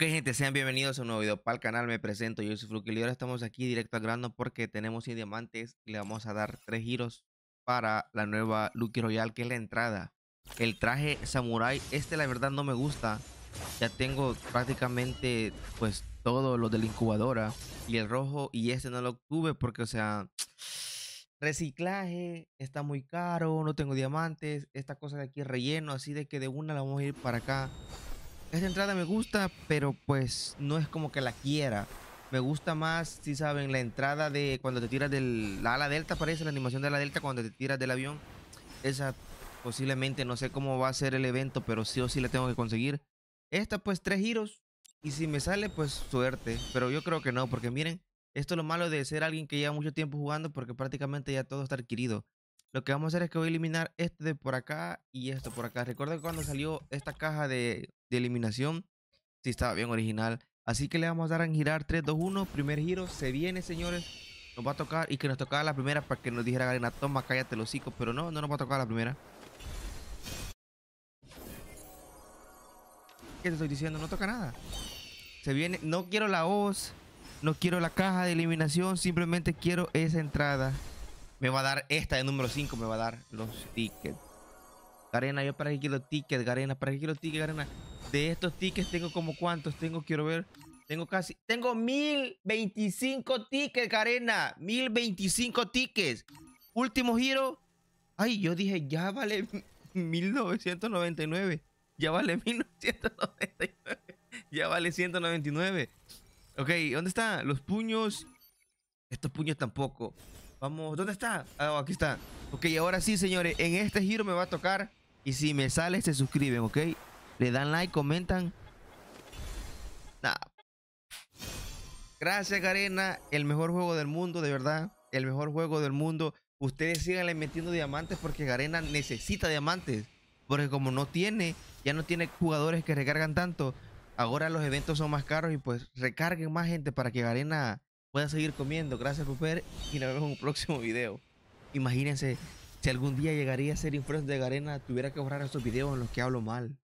Ok, gente, sean bienvenidos a un nuevo video para el canal. Me presento, yo soy Fruki y estamos aquí directo al grano porque tenemos 100 diamantes le vamos a dar tres giros para la nueva Lucky Royal, que es la entrada. El traje samurai, este la verdad no me gusta. Ya tengo prácticamente pues todo lo de la incubadora y el rojo y este no lo tuve porque, o sea, reciclaje está muy caro, no tengo diamantes, esta cosa de aquí relleno, así de que de una la vamos a ir para acá esta entrada me gusta, pero pues no es como que la quiera. Me gusta más, si saben, la entrada de cuando te tiras del... La ala delta parece, la animación de la delta cuando te tiras del avión. Esa posiblemente, no sé cómo va a ser el evento, pero sí o sí la tengo que conseguir. Esta pues tres giros. Y si me sale, pues suerte. Pero yo creo que no, porque miren, esto es lo malo de ser alguien que lleva mucho tiempo jugando porque prácticamente ya todo está adquirido. Lo que vamos a hacer es que voy a eliminar este de por acá y esto por acá. Recuerda cuando salió esta caja de de eliminación. Si estaba bien original. Así que le vamos a dar a girar 3, 2, 1. Primer giro, se viene, señores. Nos va a tocar y que nos tocaba la primera para que nos dijera Garena, toma, cállate los hocico. Pero no, no nos va a tocar la primera. ¿Qué te estoy diciendo? No toca nada. Se viene, no quiero la voz, no quiero la caja de eliminación, simplemente quiero esa entrada. Me va a dar esta de número 5, me va a dar los tickets. Garena, yo para qué quiero tickets, Garena, para que quiero tickets, Garena. De estos tickets tengo como cuántos tengo, quiero ver. Tengo casi, tengo 1025 tickets, Karena. 1025 tickets. Último giro. Ay, yo dije, ya vale 1999. Ya vale 1999. ya vale 199. Ok, ¿dónde están? Los puños. Estos puños tampoco. Vamos, ¿dónde está? Ah, aquí está. Ok, ahora sí, señores, en este giro me va a tocar. Y si me sale, se suscriben, ¿ok? Le dan like, comentan. Gracias, Garena. El mejor juego del mundo, de verdad. El mejor juego del mundo. Ustedes síganle metiendo diamantes porque Garena necesita diamantes. Porque como no tiene, ya no tiene jugadores que recargan tanto. Ahora los eventos son más caros y pues recarguen más gente para que Garena pueda seguir comiendo. Gracias Rupert y nos vemos en un próximo video. Imagínense si algún día llegaría a ser influencer de Garena, tuviera que borrar esos videos en los que hablo mal.